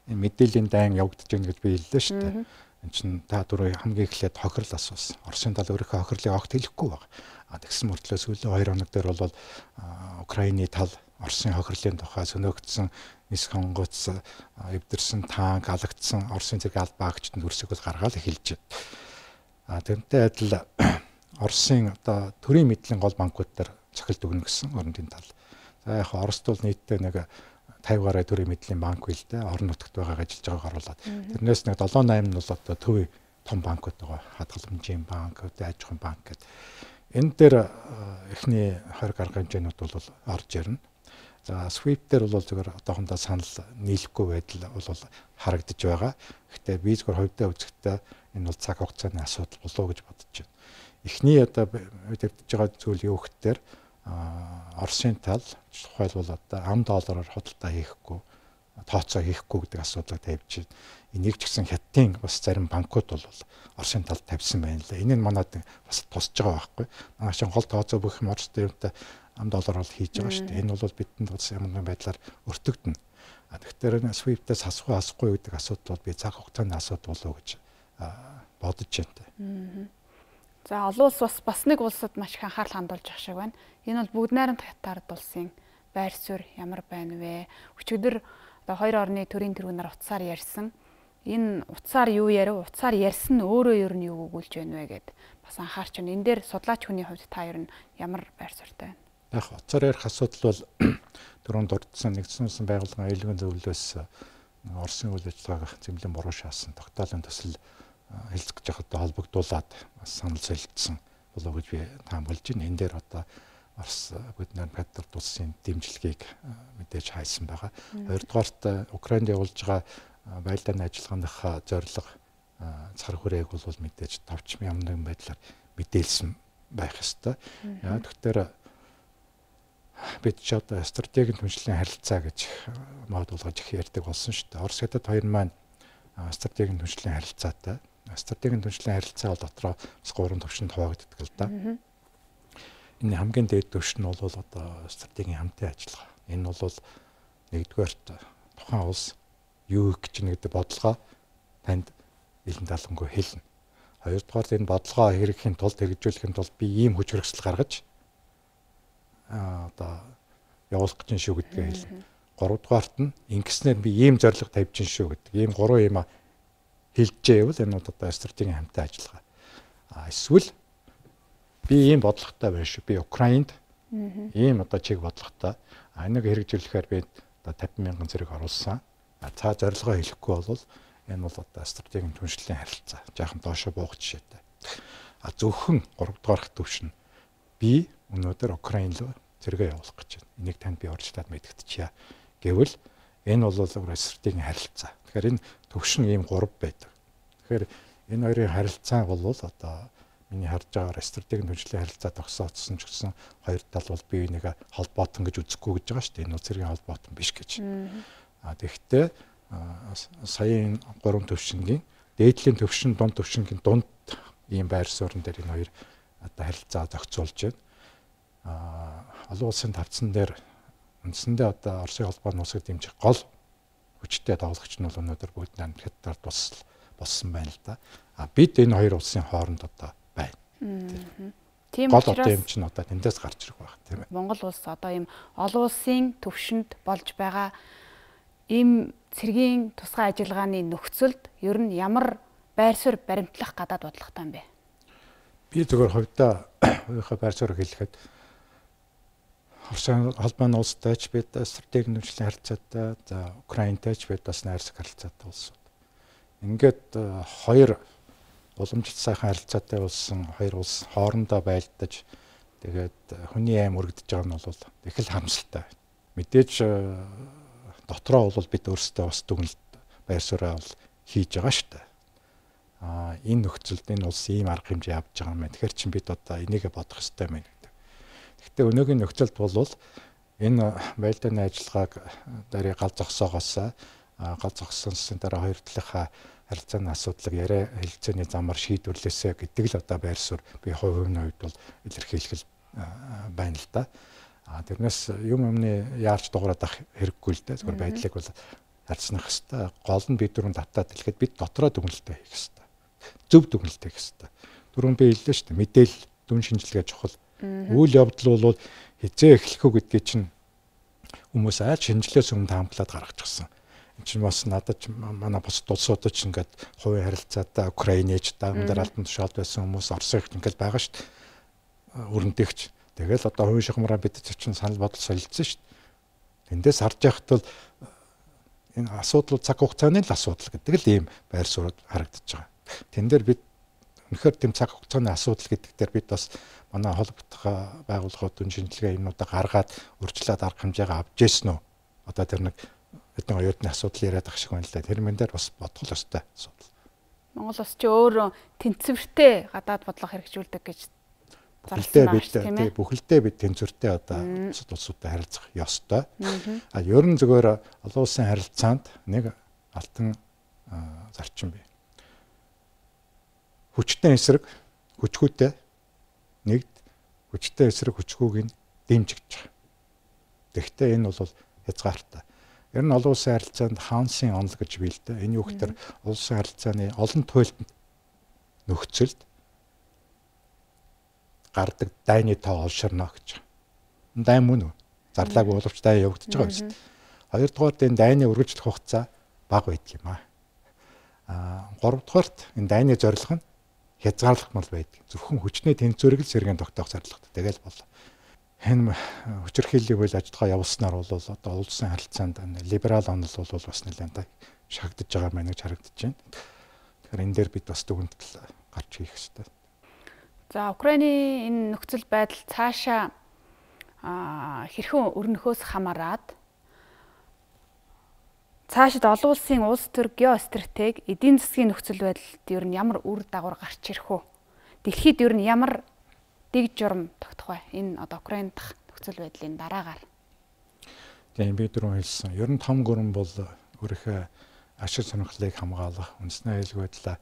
Энэ мэдээллийн дайн явагдаж байна гэж би хэллээ шүү дээ. Энд чинь та түрүү хамгийн эхлээд хохирол асуусан. Оросын тал өөрийнхөө хохирлыг огт хэлэхгүй баг. А тэгсэн мөртлөө сүүлийн 2 хоног дээр бол Украиний тал Оросын хохирлын тухай сөнөөгдсөн нис хонгоц эвдэрсэн танк алагдсан Оросын зэрэг аль баагчд нь хөрсөг бол гаргаал эхэлж байна. А тэрнтэй адил Оросын одоо төрийн мэдлийн гол банкуд дээр цохилт өгнө гэсэн орнын тал. За яг Орост бол нийтдээ нэг 50 гаруй төрийн мэдлийн банк үйл тэ орон нутгад байгааг ажиллаж байгааг оруулаад тэрнээс нэг 7 8 нь бол одоо төв том банкуд байгаа хадгаламжийн банк, одоо аж ахуйн банк гэдэг. Энэ дээр эхний 20 гаруй хэмжээнүүд бол орж ирнэ. За sweep дээр бол зөвөр одоохондоо санал нийлэхгүй байдал бол харагдаж байгаа. Гэхдээ би зөвхөн хувьдаа үзэхдээ энэ бол цаг хугацааны асуудал болов гэж бодож байна. Эхний одоо төвдөж байгаа зүйл юу гэхээр Оросын тал тухайлбал одоо ам доллараар худалдаа хийхгүй тооцоо хийхгүй гэдэг асуудлыг тавьж байна. Энийг ч гэсэн хятадын бас зарим банкуд бол Оросын талд тавьсан байна лээ. Энэ нь манад бас тусч байгаа байхгүй. Маш гол тооцоо бүх юм Орос дээрээ ам доллар бол хийж байгаа шүү дээ. Энэ бол бидэнд бас ямар нэгэн байдлаар өртөгдөн. А тэгэхээр SWIFT-ээс хасах уу хасахгүй гэдэг асуудал бол би цаг хугацааны асуудал болоо гэж бодож байна. За олон улс бас бас нэг улсад маш их анхаарал хандуулж ах шиг байна. Энэ бол бүгд найрамд хятад улсын байр суурь ямар байна вэ? Өчигдөр одоо хоёр орны төрийн тэргүүнээр утсаар ярьсан. Энэ утсаар юу ярив? Утсаар ярьсан нь өөрөө ер нь юу өгүүлж байна вэ гэд бас анхаарч байна. Энд дээр судлаач хүний хувьд та ер нь ямар байр суурьтай байна? яг хоцоор ярих асуудал бол дөрөнд дурдсан нэгдсэн улсын байгууллагын аюулгүй зөвлөлөөс э, Оросын үйл ажиллагааг зэмлэн буруу шаасан тогтоолын төсөл э, хэлцэх гэж хадаа холбогдуулаад санал солилцсон болов гэж би таамаглаж байна. Энэ дээр одоо Орос э, биднэр Петрт улсын дэмжлэгийг мэдээж хайсан байгаа. Хоёрдугаарт Украинд явуулж байгаа байлдааны ажиллагааныхаа зорилго цар хүрээг бол мэдээж товч юмны байдлаар мэдээлсэн байх хэвээр. Яа тэгэхээр бид ч одоо стратегийн түншлэлийн харилцаа гэж мод болгож их ярьдаг болсон шүү дээ. Орос хятад хоёр маань стратегийн түншлэлийн харилцаатай. Стратегийн түншлэлийн харилцаа бол дотроо бас гурван төвшөнд хуваагддаг л да. Энэ хамгийн дээд түвш нь бол одоо стратегийн хамтын ажиллагаа. Энэ бол нэгдүгээрт тухайн улс юу их гэж нэгдэг бодлогоо танд илэн далангуу хэлнэ. Хоёрдугаар энэ бодлогоо хэрэгжүүлэхийн тулд хэрэгжүүлэхийн тулд би ийм хүч хөргөсөл гаргаж одоо явуулах гэж шүү гэдгээ хэлнэ. Гуравдугаарт нь ингэснээр би ийм зориг тавьж гин шүү гэдэг. Ийм гурван юм хэлжээ гэвэл энэ бол одоо стратегийн хамтаа ажиллагаа. А эсвэл би ийм бодлоготой байна шүү. Би Украинд ийм одоо чиг бодлоготой. А энийг хэрэгжүүлэхээр би одоо 50 мянган зэрэг оруулсан. А цаа зорилгоо хэлэхгүй бол энэ бол одоо стратегийн түншлэлийн харилцаа. Жаахан доошо буух жишээтэй. А зөвхөн 3 дугаарх төвшин би өнөөдөр Украин руу зэрэгэ явуулах гэж байна. Энийг танд би орчлаад мэдгэчихье гэвэл энэ бол Российн харилцаа. Тэгэхээр энэ төвшин ийм гурав байдаг. Тэгэхээр энэ хоёрын харилцаа бол одоо миний харж байгаа стратегийн төжлийн харилцаа тогсооцсон ч гэсэн хоёр тал бол бие биенийгээ холбоотон гэж үзэхгүй гэж байгаа шүү дээ. Энэ үцэргийн холбоотон биш гэж. А тэгэхдээ саяын гурван төвшингийн дээдлийн төвшин, дунд төвшингийн дунд ийм байр суурин дээр энэ хоёр одоо харилцаа зохицуулж байна. Аа олон улсын тавцан дээр үндсэндээ одоо Оросын холбооны улсыг дэмжих гол хүчтэй тоглогч нь бол өнөөдөр бүгд нам хятад тус болсон байна л да. А бид энэ хоёр улсын хооронд одоо байна. Тийм гол одоо юм чинь одоо тэндээс гарч ирэх байх тийм ээ. Монгол улс одоо ийм олон улсын төвшөнд болж байгаа ийм цэргийн тусгай ажиллагааны нөхцөлд ер нь ямар байр суурь баримтлах гадаад бодлоготой юм бэ? Би зөвхөн хувьдаа өөрийнхөө байр суурь хэлэхэд Орсын албан улстайч бид стратеги нөхцөлийн харилцаатай, за Украинтайч бид бас найрсаг харилцаатай улсууд. Ингээд э, хоёр уламжлалт сайхан харилцаатай улсын хоёр улс хоорондоо байлдаж тэгээд э, хүний аим өргөдөж байгаа нь бол их л хамсалтай. Мэдээж э, дотроо бол бид өөрсдөө бас дүгнэлт байр сууриа бол хийж байгаа шүү дээ а энэ нөхцөлд энэ улс ийм арга хэмжээ авч байгаа юм байна. Тэгэхээр чи бид одоо энийгэ бодох хэрэгтэй юм гэдэг. Гэхдээ өнөөгийн нөхцөлд бол энэ байлдааны ажиллагааг дарыг гал зогсоогоос гал зогссонсын дараа хоёр талынхаа харилцааны асуудлыг яриа хэлцээний замаар шийдвэрлээсэ гэдэг л одоо байр суурь би хувийн хувьд бол илэрхийлэх байна л да. А тэрнээс юм юмны яарч дуурайд ах хэрэггүй л дээ. Зөвхөн байдлыг бол алдснах хэвээр гол нь бид дөрөв татаад хэлэхэд бид дотроо дүгнэлтээ хийх хэвээр зөв дүгнэлтэй хийх хэрэгтэй. Дөрөв би хэллээ шүү дээ. Мэдээлэл дүн шинжилгээ чухал. Үйл явдал бол хизээ эхлэх үү гэдгийг чинь хүмүүс айл шинжилгээс өмнө таамаглаад гаргачихсан. Энд чинь бас надад манай бос дулсуудад ч ингээд хувийн харилцаатай Украинч даамдар алтан тушаалд байсан хүмүүс Оросыг ингээд байгаа шүү дээ. Э, Өрөндөгч. Тэгэл одоо хувийн шахмараа бид чинь санал бодол солилцсон шүү дээ. Эндээс харж яхад бол э, энэ асуудлууд цаг хугацааны л асуудал гэдэг л ийм байр суурь харагдаж байгаа. Тэн дээр бид үнэхээр тэм цаг хугацааны асуудал гэдэг дээр бид бас манай холбогдох байгууллагуудын шинжилгээ юмнуудаа гаргаад үржлээд арга хэмжээгээ авч ирсэн үү? Одоо тэр нэг бидний оюутны асуудал яриад байгаа шиг байна л да. Тэр мэн дээр бас бодгол өстэй асуудал. Монгол улс чи өөрөө тэнцвэртэй гадаад бодлого хэрэгжүүлдэг гэж Бүхэлдээ бид тий бүхэлдээ бид тэнцвэртэй одоо улсад улсуудтай харилцах ёстой. А ер нь зөвөр олон улсын харилцаанд нэг алтан зарчим бий хүчтэй эсрэг хүчгүйтэй нэгд хүчтэй эсрэг хүчгүйг нь дэмжигч. Тэгвэл энэ бол хязгаартай. Ер нь олон улсын харилцаанд хаансын онол гэж бий л дээ. Энэ юу гэхээр улсын харилцааны олон туйлтанд нөхцөлд гардаг дайны тоо олширно гэж. Дай мөн үү? Зарлаагүй боловч дай явагдаж байгаа юм шиг. Хоёрдугаарт энэ дайны үргэлжлэх хугацаа бага байдаг юм аа. Аа гуравдугаарт энэ дайны зорилго нь хязгаарлах мал байдаг. Зөвхөн хүчний тэнцвэрэг л сэргээн тогтоох зорилготой. Тэгэл бол хэн хүчирхийллийг үйл ажиллагаа явуулснаар бол одоо улсын харилцаанд либерал онол бол бас нэлээд шагдаж байгаа мэн гэж харагдаж байна. Тэгэхээр энэ дээр бид бас дүгнэлт гарч хийх хэрэгтэй. За Украиний энэ нөхцөл байдал цаашаа хэрхэн өрнөхөөс хамаарат цаашид олон улсын улс төр геостратеги эдийн засгийн нөхцөл байдалд ер нь ямар үр дагавар гарч ирэх вэ? Дэлхийд ер нь ямар дэг журам тогтох вэ? Энэ одоо Украинд дах нөхцөл байдлын дараагаар. Тийм би дөрөв хэлсэн. Ер нь том гүрэн бол өөрийнхөө ашиг сонирхлыг хамгаалах, үндэсний аюулгүй байдлаа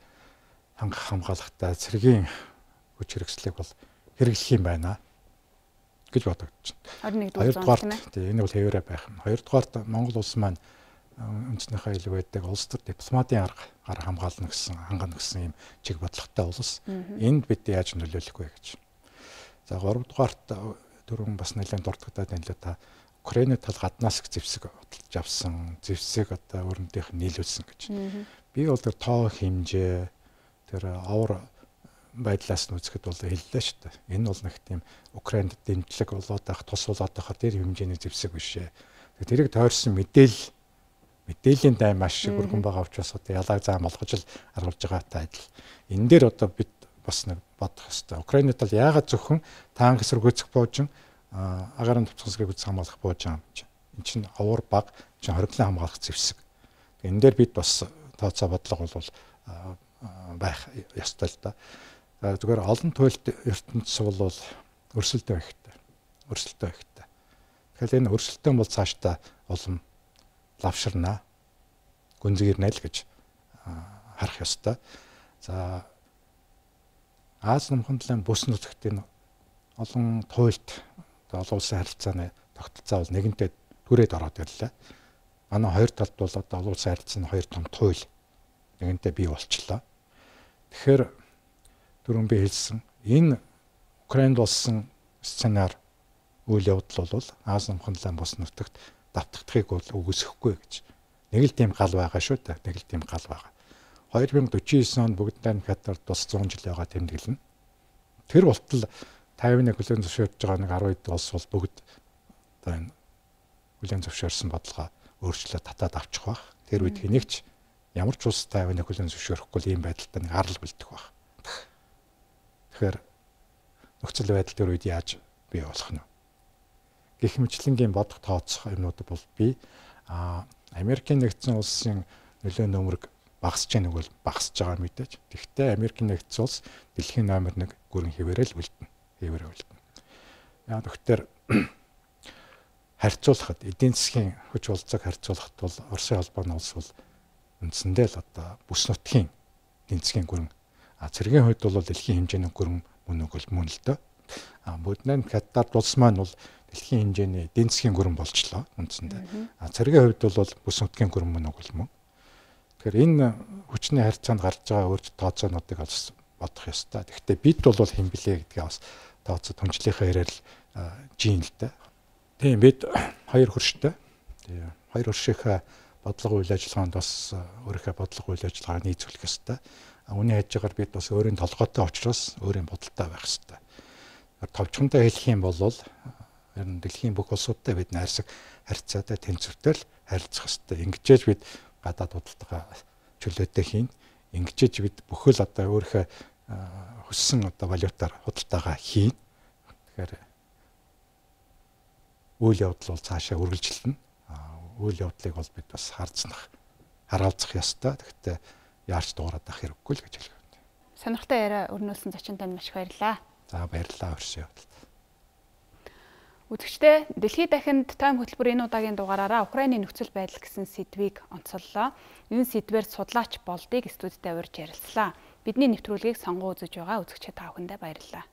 хангах хамгаалалтаа цэргийн хүч хэрэгслийг бол хэрэглэх юм байна гэж бодогдож байна. 21 дугаар зам тийм энэ бол хэвээрээ байх юм. Хоёрдугаар Монгол улс маань үндэснийхээ илүү байдаг улс төр дипломатын арга арга хамгаална гэсэн хангана гэсэн юм чиг бодлоготой улс. Энд бид яаж нөлөөлөх вэ гэж. За 3 дугаарт э, дөрвөн бас нэлээд дурдгатаад байна лээ та. Украины тал гаднаас их зэвсэг бодлож авсан, зэвсэг одоо өөрөндийх нь нийлүүлсэн гэж. Би бол тэр тоо хэмжээ тэр авар байдлаас нь үзэхэд бол хэллээ шүү дээ. Энэ бол нэг тийм Украинд дэмжлэг болоод байх, тус болоод байх тэр хэмжээний зэвсэг бишээ. Тэрийг тойрсон мэдээлэл мэдээллийн дай маш их өргөн байгаа учраас одоо ялаг зам олгож л арвалж байгаатай адил энэ дээр одоо бид бас нэг бодох хэрэгтэй. Украинад л яагаад зөвхөн танк эсвэргүүцэх боожин агарын төвцсгийг үз хамгаалах боожин гэж. Энд чинь овор баг чинь хориглон хамгаалах зэвсэг. Энэ дээр бид бас тооцоо бодлого бол байх ёстой л да. Зүгээр олон туйлд ертөнцс бол өрсөлдөө ихтэй. Өрсөлдөө ихтэй. Тэгэхээр энэ өрсөлдөөн бол цаашдаа улам лавширнаа. Гүнзгийрнэ л гэж харах ёстой. За Аз намхан талын бүс нутагт энэ олон туйлд олон улсын харилцааны тогтолцоо бол нэгэнтээ түрээд ороод ирлээ. Манай хоёр талд бол одоо олон улсын харилцааны хоёр том туйл нэгэнтээ бий болчлоо. Тэгэхээр түрүүн би хэлсэн энэ Украинд болсон сценар үйл явдал бол Аз намхан талын бүс нутагт давтагдахыг бол үгүйсэхгүй гэж. Нэг л тийм гал байгаа шүү дээ. Нэг л тийм гал байгаа. 2049 онд бүгд тань хатар тус 100 жил байгаа тэмдэглэнэ. Тэр болтол 51 хүлэн зөвшөөрж байгаа нэг 10 хэд улс бол бүгд одоо энэ хүлэн зөвшөөрсөн бодлого өөрчлөлт татаад авчих бах. Тэр үед хэнийгч ямар ч улс 51 хүлэн зөвшөөрөхгүй ийм байдалтай нэг арал бэлдэх бах. Тэгэхээр нөхцөл байдал төр үед яаж бий болох нь гэх мэтлэнгийн бодох тооцох юмнууд бол би Америкийн нэгдсэн улсын нөлөө нөмрөг багасж байгаа нэг бол багасж байгаа мэдээж. Тэгвэл Америкийн нэгдсэн улс дэлхийн номер 1 гүрэн хിവэрэл үлдэнэ. Хിവэрэл үлдэнэ. Яг дөхтөр харьцуулахад эдийн засгийн хүч болцоог харьцуулахад бол Оросын холбооны улс бол үндсэндээ л одоо бүс нутгийн эдийн засгийн гүрэн а цэргийн хувьд бол дэлхийн хэмжээний гүрэн мөн өгөл мөн л дөө. А бүднэн Катар улс маань бол дэлхийн хэмжээний эдийн засгийн гүрэн болчлоо үндсэндээ. А цэргийн хувьд бол бүс нутгийн гүрэн мөн үг юм. Тэгэхээр энэ хүчний харьцаанд гарч байгаа өөр тооцоонуудыг олж бодох ёстой. Тэгэхдээ бид бол хэн блэ гэдгээ бас тооцоод хүнчлийнхээ ярээр л жин л дээ. Тийм бид хоёр хөрштэй. Тийм хоёр хөршийнхээ бодлого үйл ажиллагаанд бас өөрийнхөө бодлого үйл ажиллагаа нийцүүлэх ёстой. Үүний хажуугаар бид бас өөрийн толгойтой учраас өөрийн бодолтой байх ёстой. Товчхонтой хэлэх юм бол ер нь дэлхийн бүх улсуудтай бид найрсаг харьцаатай тэнцвэртэй л харилцах хэрэгтэй. Ингэжээж бид гадаад худалдаа чөлөөтэй хийн. Ингэжээж бид бүхэл одоо өөрийнхөө хүссэн одоо валютаар худалдаагаа хийн. Тэгэхээр үйл явдал бол цаашаа үргэлжилнэ. Үйл явдлыг бол бид бас харцнах, хараалцах ёстой. Тэгэхдээ яарч дуурайх хэрэггүй л гэж хэлэв. Сонирхолтой яриа өрнүүлсэн зочин танд маш их баярлалаа. За баярлалаа хөрсөн явдалд. Үзэгчдээ дэлхий дахинд тайм хөтөлбөр энэ удаагийн дугаараараа Украиний нөхцөл байдал гэсэн сэдвийг онцоллоо. Энэ сэдвээр судлаач болдгийг студидээ урьж ярилцлаа. Бидний нэвтрүүлгийг сонгоо үзэж байгаа үзэгчид та бүхэндээ баярлалаа.